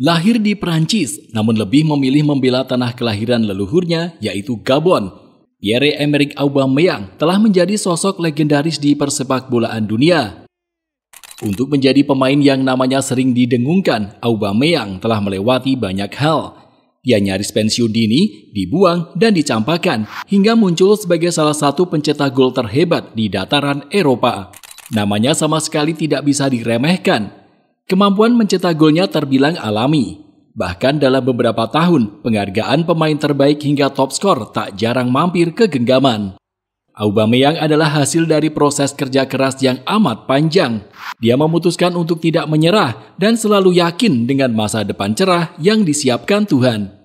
Lahir di Perancis, namun lebih memilih membela tanah kelahiran leluhurnya, yaitu Gabon. Pierre-Emerick Aubameyang telah menjadi sosok legendaris di persepak bolaan dunia. Untuk menjadi pemain yang namanya sering didengungkan, Aubameyang telah melewati banyak hal. Ia nyaris pensiun dini, dibuang, dan dicampakan hingga muncul sebagai salah satu pencetak gol terhebat di dataran Eropa. Namanya sama sekali tidak bisa diremehkan, Kemampuan mencetak golnya terbilang alami. Bahkan dalam beberapa tahun, penghargaan pemain terbaik hingga top skor tak jarang mampir ke genggaman. Aubameyang adalah hasil dari proses kerja keras yang amat panjang. Dia memutuskan untuk tidak menyerah dan selalu yakin dengan masa depan cerah yang disiapkan Tuhan.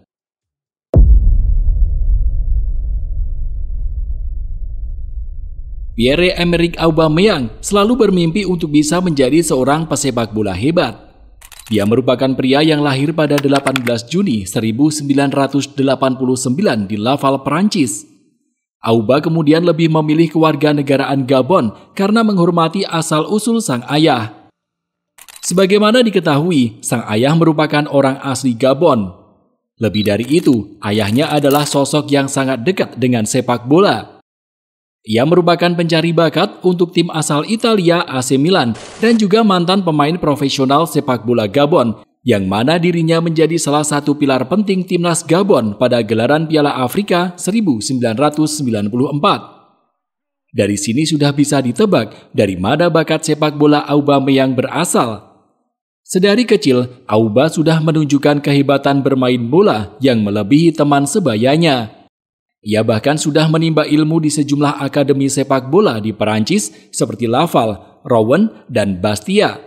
Pierre-Emerick Aubameyang selalu bermimpi untuk bisa menjadi seorang pesepak bola hebat. Dia merupakan pria yang lahir pada 18 Juni 1989 di Laval, Perancis. Auba kemudian lebih memilih kewarganegaraan Gabon karena menghormati asal-usul sang ayah. Sebagaimana diketahui, sang ayah merupakan orang asli Gabon. Lebih dari itu, ayahnya adalah sosok yang sangat dekat dengan sepak bola. Ia merupakan pencari bakat untuk tim asal Italia AC Milan dan juga mantan pemain profesional sepak bola Gabon yang mana dirinya menjadi salah satu pilar penting timnas Gabon pada gelaran Piala Afrika 1994. Dari sini sudah bisa ditebak dari mana bakat sepak bola Aubameyang berasal. Sedari kecil, Auba sudah menunjukkan kehebatan bermain bola yang melebihi teman sebayanya. Ia bahkan sudah menimba ilmu di sejumlah akademi sepak bola di Perancis seperti Laval, Rouen, dan Bastia.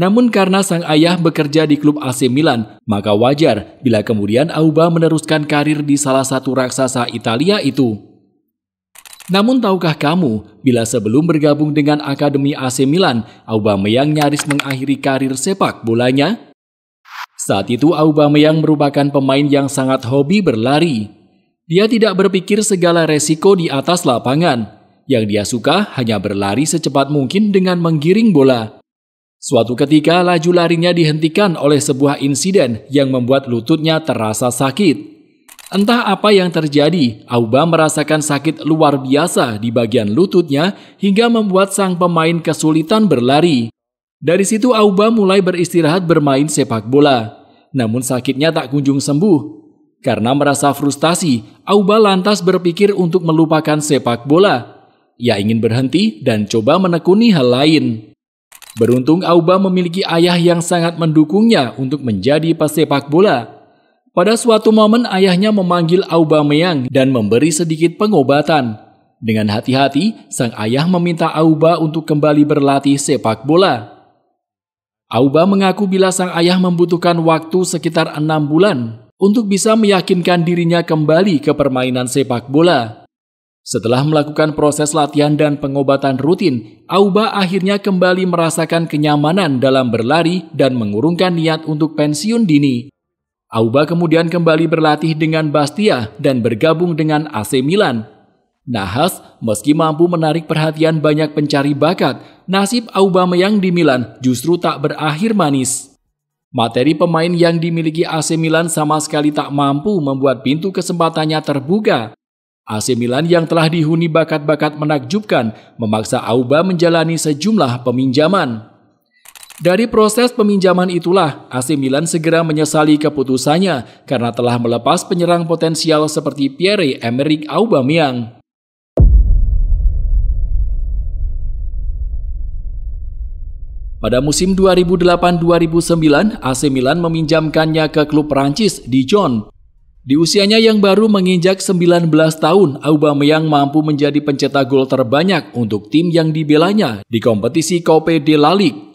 Namun karena sang ayah bekerja di klub AC Milan, maka wajar bila kemudian Auba meneruskan karir di salah satu raksasa Italia itu. Namun tahukah kamu, bila sebelum bergabung dengan Akademi AC Milan, Aubameyang nyaris mengakhiri karir sepak bolanya? Saat itu Aubameyang merupakan pemain yang sangat hobi berlari. Dia tidak berpikir segala resiko di atas lapangan. Yang dia suka hanya berlari secepat mungkin dengan menggiring bola. Suatu ketika laju larinya dihentikan oleh sebuah insiden yang membuat lututnya terasa sakit. Entah apa yang terjadi, Auba merasakan sakit luar biasa di bagian lututnya hingga membuat sang pemain kesulitan berlari. Dari situ Auba mulai beristirahat bermain sepak bola. Namun sakitnya tak kunjung sembuh. Karena merasa frustasi, Auba lantas berpikir untuk melupakan sepak bola. Ia ingin berhenti dan coba menekuni hal lain. Beruntung Auba memiliki ayah yang sangat mendukungnya untuk menjadi pesepak bola. Pada suatu momen ayahnya memanggil Auba Meyang dan memberi sedikit pengobatan. Dengan hati-hati, sang ayah meminta Auba untuk kembali berlatih sepak bola. Auba mengaku bila sang ayah membutuhkan waktu sekitar enam bulan untuk bisa meyakinkan dirinya kembali ke permainan sepak bola. Setelah melakukan proses latihan dan pengobatan rutin, Auba akhirnya kembali merasakan kenyamanan dalam berlari dan mengurungkan niat untuk pensiun dini. Auba kemudian kembali berlatih dengan Bastia dan bergabung dengan AC Milan. Nahas, meski mampu menarik perhatian banyak pencari bakat, nasib Aubameyang di Milan justru tak berakhir manis. Materi pemain yang dimiliki AC Milan sama sekali tak mampu membuat pintu kesempatannya terbuka. AC Milan yang telah dihuni bakat-bakat menakjubkan memaksa Auba menjalani sejumlah peminjaman. Dari proses peminjaman itulah AC Milan segera menyesali keputusannya karena telah melepas penyerang potensial seperti Pierre-Emerick Aubameyang. Pada musim 2008-2009, AC Milan meminjamkannya ke klub Prancis Dijon. Di usianya yang baru menginjak 19 tahun, Aubameyang mampu menjadi pencetak gol terbanyak untuk tim yang dibelanya di kompetisi Coupe de la Ligue.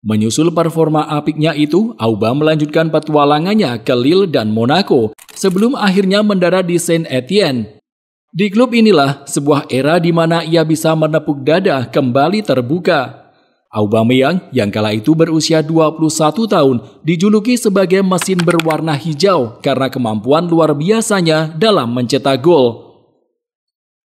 Menyusul performa apiknya itu, Aubameyang melanjutkan petualangannya ke Lille dan Monaco sebelum akhirnya mendarat di Saint Etienne. Di klub inilah sebuah era di mana ia bisa menepuk dada kembali terbuka. Aubameyang yang kala itu berusia 21 tahun dijuluki sebagai mesin berwarna hijau karena kemampuan luar biasanya dalam mencetak gol.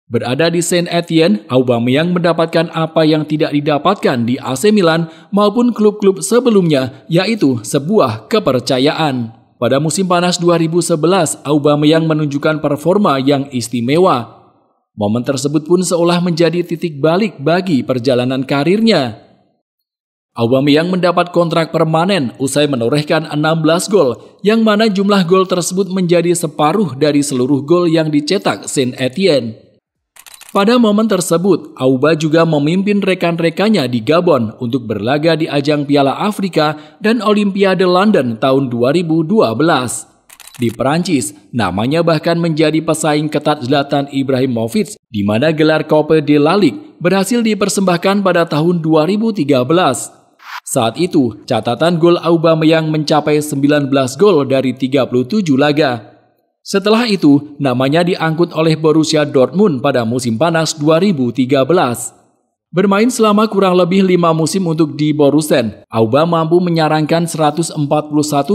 Berada di Saint Etienne, Aubameyang mendapatkan apa yang tidak didapatkan di AC Milan maupun klub-klub sebelumnya, yaitu sebuah kepercayaan. Pada musim panas 2011, Aubameyang menunjukkan performa yang istimewa. Momen tersebut pun seolah menjadi titik balik bagi perjalanan karirnya. Aubameyang mendapat kontrak permanen usai menorehkan 16 gol, yang mana jumlah gol tersebut menjadi separuh dari seluruh gol yang dicetak Saint Etienne. Pada momen tersebut, Auba juga memimpin rekan-rekannya di Gabon untuk berlaga di ajang Piala Afrika dan Olimpiade London tahun 2012. Di Perancis, namanya bahkan menjadi pesaing ketat Zlatan Ibrahimovic di mana gelar Coupe de la Ligue berhasil dipersembahkan pada tahun 2013. Saat itu, catatan gol Aubameyang mencapai 19 gol dari 37 laga. Setelah itu, namanya diangkut oleh Borussia Dortmund pada musim panas 2013. Bermain selama kurang lebih lima musim untuk di Borussen, Auba mampu menyarankan 141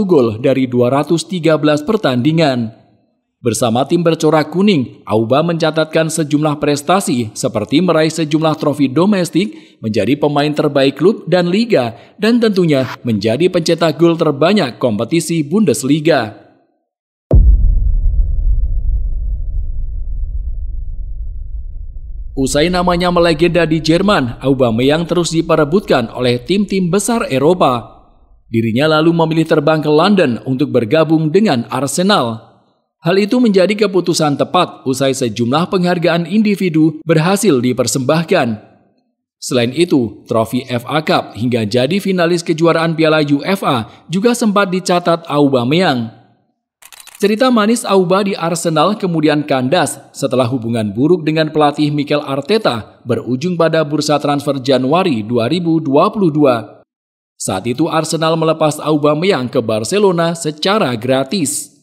gol dari 213 pertandingan. Bersama tim bercorak kuning, Auba mencatatkan sejumlah prestasi seperti meraih sejumlah trofi domestik, menjadi pemain terbaik klub dan liga, dan tentunya menjadi pencetak gol terbanyak kompetisi Bundesliga. Usai namanya melegenda di Jerman, Aubameyang terus diperebutkan oleh tim-tim besar Eropa. Dirinya lalu memilih terbang ke London untuk bergabung dengan Arsenal. Hal itu menjadi keputusan tepat usai sejumlah penghargaan individu berhasil dipersembahkan. Selain itu, trofi FA Cup hingga jadi finalis kejuaraan Piala UEFA juga sempat dicatat Aubameyang. Cerita manis Auba di Arsenal kemudian kandas setelah hubungan buruk dengan pelatih Mikel Arteta berujung pada bursa transfer Januari 2022. Saat itu Arsenal melepas Aubameyang ke Barcelona secara gratis.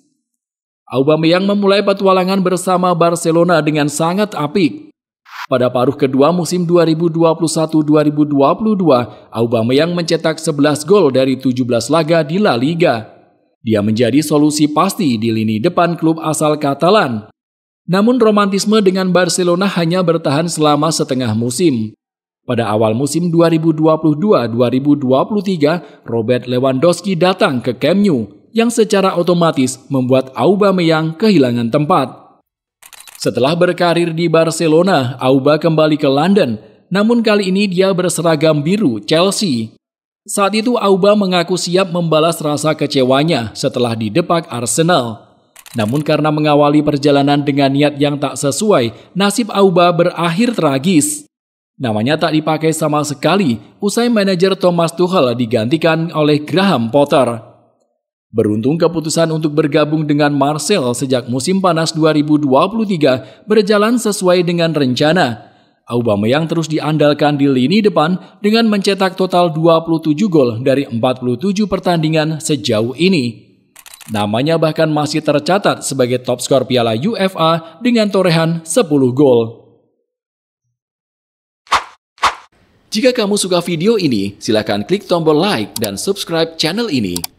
Aubameyang memulai petualangan bersama Barcelona dengan sangat apik. Pada paruh kedua musim 2021-2022, Aubameyang mencetak 11 gol dari 17 laga di La Liga. Dia menjadi solusi pasti di lini depan klub asal Catalan. Namun romantisme dengan Barcelona hanya bertahan selama setengah musim. Pada awal musim 2022-2023, Robert Lewandowski datang ke Camp Nou yang secara otomatis membuat Aubameyang kehilangan tempat. Setelah berkarir di Barcelona, Auba kembali ke London, namun kali ini dia berseragam biru Chelsea. Saat itu Auba mengaku siap membalas rasa kecewanya setelah didepak Arsenal. Namun karena mengawali perjalanan dengan niat yang tak sesuai, nasib Auba berakhir tragis. Namanya tak dipakai sama sekali usai manajer Thomas Tuchel digantikan oleh Graham Potter. Beruntung keputusan untuk bergabung dengan Marcel sejak musim panas 2023 berjalan sesuai dengan rencana. Aubameyang terus diandalkan di lini depan dengan mencetak total 27 gol dari 47 pertandingan sejauh ini. Namanya bahkan masih tercatat sebagai top skor Piala UFA dengan torehan 10 gol. Jika kamu suka video ini, silakan klik tombol like dan subscribe channel ini.